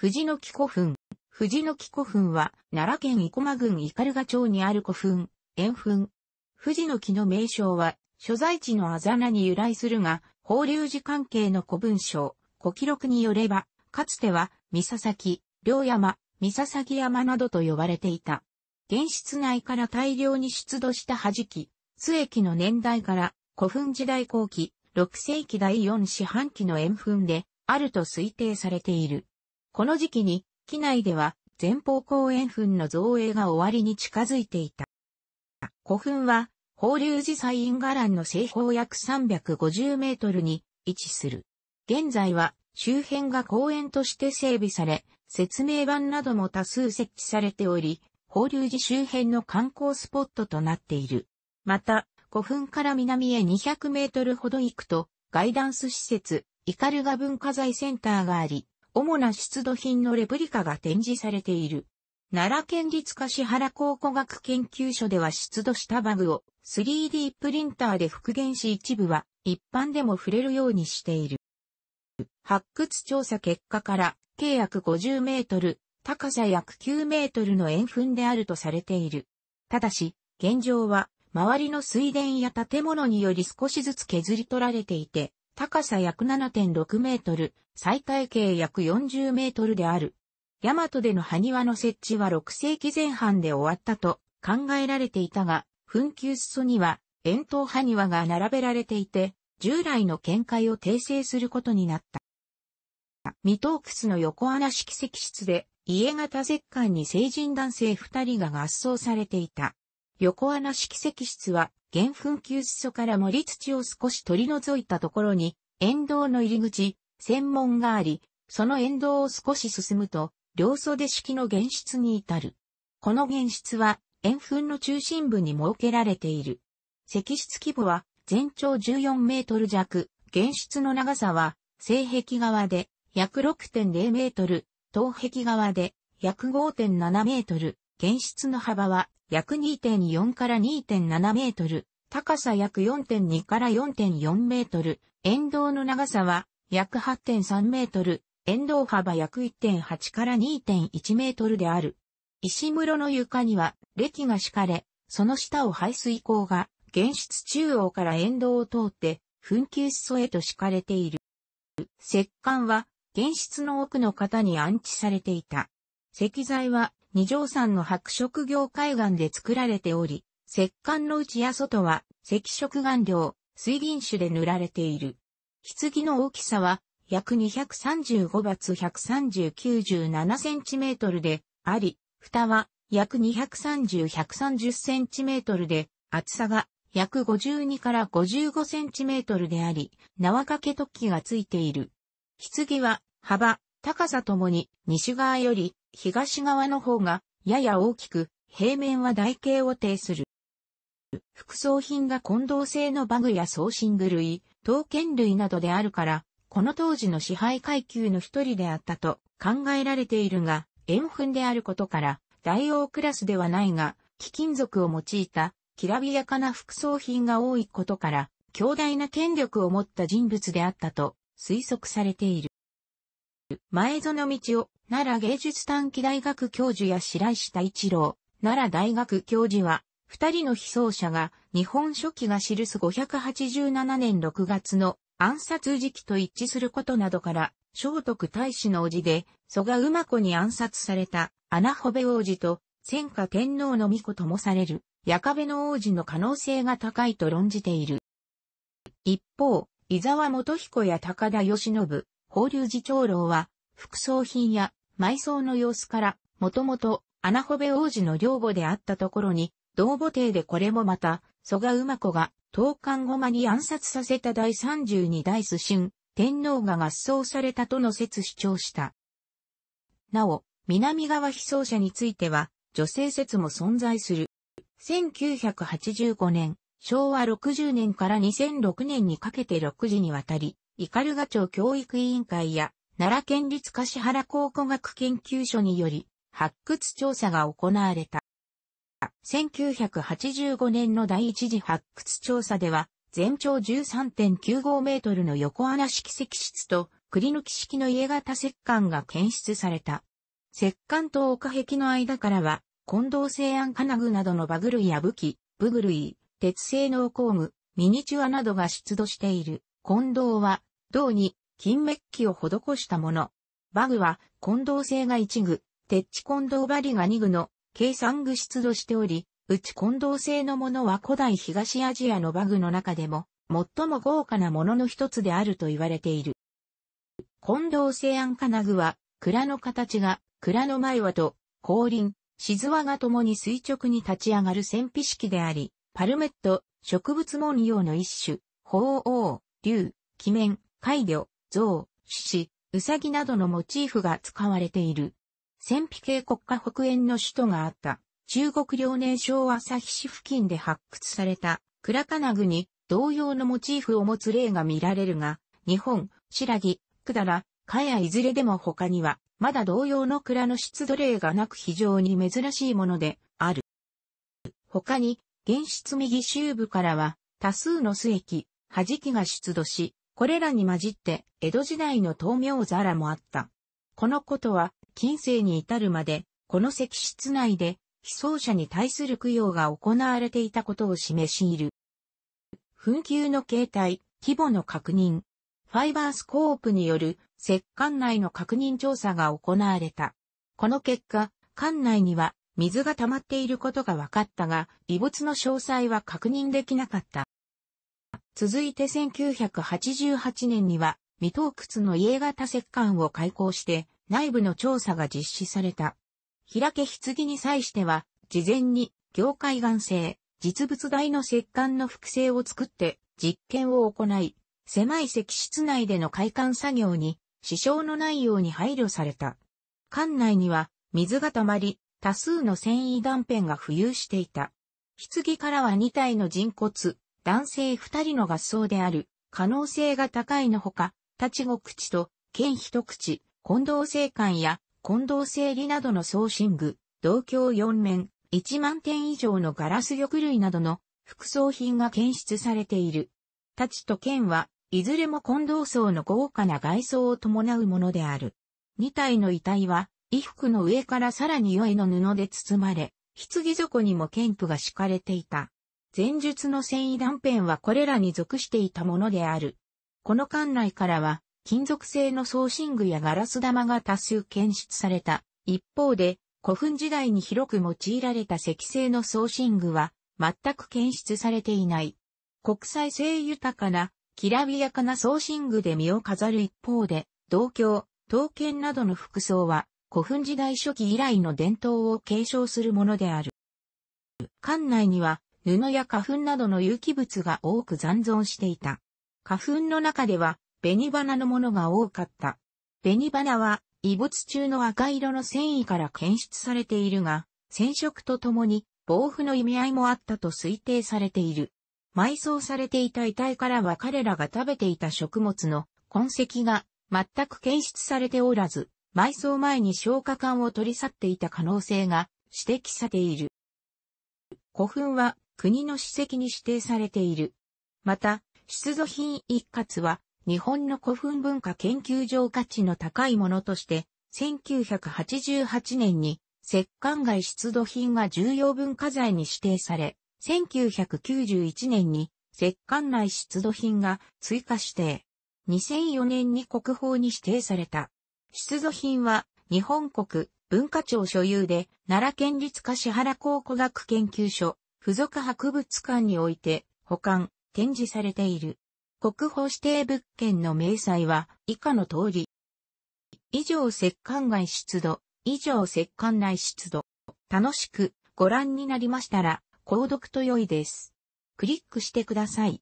藤の木古墳。藤の木古墳は、奈良県生駒郡斑鳩町にある古墳、円墳。藤の木の名称は、所在地のあざなに由来するが、法隆寺関係の古文書、古記録によれば、かつては、三佐崎、両山、三佐崎山などと呼ばれていた。現室内から大量に出土した弾き、末期の年代から古墳時代後期、6世紀第4四半期の円墳で、あると推定されている。この時期に、機内では前方後円墳の造営が終わりに近づいていた。古墳は、法隆寺西院伽藍の西方約350メートルに位置する。現在は周辺が公園として整備され、説明板なども多数設置されており、法隆寺周辺の観光スポットとなっている。また、古墳から南へ200メートルほど行くと、ガイダンス施設、イカルガ文化財センターがあり、主な出土品のレプリカが展示されている。奈良県立柏原考古学研究所では出土したバグを 3D プリンターで復元し一部は一般でも触れるようにしている。発掘調査結果から計約50メートル、高さ約9メートルの円墳であるとされている。ただし、現状は周りの水田や建物により少しずつ削り取られていて、高さ約7.6メートル、最大径約40メートルである。大和での埴輪の設置は6世紀前半で終わったと考えられていたが、紛糾裾には円筒埴輪が並べられていて、従来の見解を訂正することになった。未洞窟の横穴式石室で、家型石棺に成人男性二人が合葬されていた。横穴式石室は、原粉休止所から盛り土を少し取り除いたところに、沿道の入り口、専門があり、その沿道を少し進むと、両袖式の原室に至る。この原室は、円墳の中心部に設けられている。石室規模は、全長14メートル弱、原室の長さは、西壁側で約6.0メートル、東壁側で約5.7メートル、原質の幅は約2.4から2.7メートル、高さ約4.2から4.4メートル、沿道の長さは約8.3メートル、沿道幅約1.8から2.1メートルである。石室の床には、歴が敷かれ、その下を排水口が、原質中央から沿道を通って、紛糾室へと敷かれている。石棺は、原質の奥の方に安置されていた。石材は、二条山の白色業海岸で作られており、石棺の内や外は赤色顔料、水銀種で塗られている。棺の大きさは約235 × 13097センチメートルであり、蓋は約230、130センチメートルで、厚さが約52から55センチメートルであり、縄掛け突起がついている。棺は幅、高さともに西側より東側の方が、やや大きく、平面は台形を呈する。副葬品が混同性のバグや送信具類、刀剣類などであるから、この当時の支配階級の一人であったと考えられているが、円墳であることから、大王クラスではないが、貴金属を用いた、きらびやかな副葬品が多いことから、強大な権力を持った人物であったと推測されている。前園道夫、奈良芸術短期大学教授や白石太一郎、奈良大学教授は、二人の被葬者が、日本書紀が記す587年6月の暗殺時期と一致することなどから、聖徳太子の叔父で、蘇我馬子に暗殺された、穴穂部王子と、戦下天皇の御子ともされる、矢壁の王子の可能性が高いと論じている。一方、伊沢元彦や高田義信、法隆寺長老は、服装品や埋葬の様子から、もともと、穴穂部王子の領母であったところに、同母邸でこれもまた、蘇我馬子が、東韓後間に暗殺させた第32代主春、天皇が合葬されたとの説主張した。なお、南側被葬者については、女性説も存在する。1985年、昭和60年から2006年にかけて6時にわたり、イカルガ町教育委員会や、奈良県立柏原考古学研究所により、発掘調査が行われた。1985年の第一次発掘調査では、全長13.95メートルの横穴式石室と、栗抜き式の家型石棺が検出された。石棺と丘壁の間からは、近藤製案金具などのバグ類や武器、武具類、鉄製の工具、ミニチュアなどが出土している。近藤は、銅に金メッキを施したもの。バグは混同性が1具、鉄地混同針が2具の計算具出土しており、うち混同性のものは古代東アジアのバグの中でも最も豪華なものの一つであると言われている。混同性安価な具は蔵の形が蔵の前輪と後輪、静輪が共に垂直に立ち上がる線皮式であり、パルメット、植物文様の一種、鳳凰、竜、鬼面、海魚、象、獅子、ウサギなどのモチーフが使われている。戦費系国家北縁の首都があった、中国遼寧省朝日市付近で発掘された、倉金具に同様のモチーフを持つ例が見られるが、日本、白木、くだら、かやいずれでも他には、まだ同様の蔵の出土例がなく非常に珍しいものである。他に、現出右周部からは、多数の水液、弾きが出土し、これらに混じって、江戸時代の豆苗皿もあった。このことは、近世に至るまで、この石室内で、被葬者に対する供養が行われていたことを示しいる。紛糾の形態、規模の確認。ファイバースコープによる石管内の確認調査が行われた。この結果、管内には水が溜まっていることが分かったが、遺物の詳細は確認できなかった。続いて1988年には、未洞窟の家型石棺を開港して、内部の調査が実施された。開け棺に際しては、事前に、業界岩製、実物大の石棺の複製を作って、実験を行い、狭い石室内での開館作業に、支障のないように配慮された。館内には、水が溜まり、多数の繊維断片が浮遊していた。棺からは2体の人骨、男性二人の合奏である可能性が高いのほか、立ち五口と剣一口、近藤聖館や近藤聖理などの送信具、同郷四面、1万点以上のガラス玉類などの副葬品が検出されている。太刀と剣は、いずれも近藤層の豪華な外装を伴うものである。2体の遺体は、衣服の上からさらに余いの布で包まれ、棺底にも剣譜が敷かれていた。前述の繊維断片はこれらに属していたものである。この管内からは、金属製の送信具やガラス玉が多数検出された。一方で、古墳時代に広く用いられた石製の送信具は、全く検出されていない。国際性豊かな、きらびやかな送信具で身を飾る一方で、同郷、刀剣などの服装は、古墳時代初期以来の伝統を継承するものである。館内には、布や花粉などの有機物が多く残存していた。花粉の中では、紅花のものが多かった。紅花は、異物中の赤色の繊維から検出されているが、染色とともに、防腐の意味合いもあったと推定されている。埋葬されていた遺体からは彼らが食べていた食物の痕跡が全く検出されておらず、埋葬前に消化管を取り去っていた可能性が指摘されている。古墳は国の史跡に指定されている。また、出土品一括は、日本の古墳文化研究上価値の高いものとして、1988年に、石棺外出土品が重要文化財に指定され、1991年に、石棺内出土品が追加指定。2004年に国宝に指定された。出土品は、日本国文化庁所有で、奈良県立橿原考古学研究所、附属博物館において保管、展示されている。国宝指定物件の明細は以下の通り。以上石棺外出土、以上石棺内出土。楽しくご覧になりましたら、購読と良いです。クリックしてください。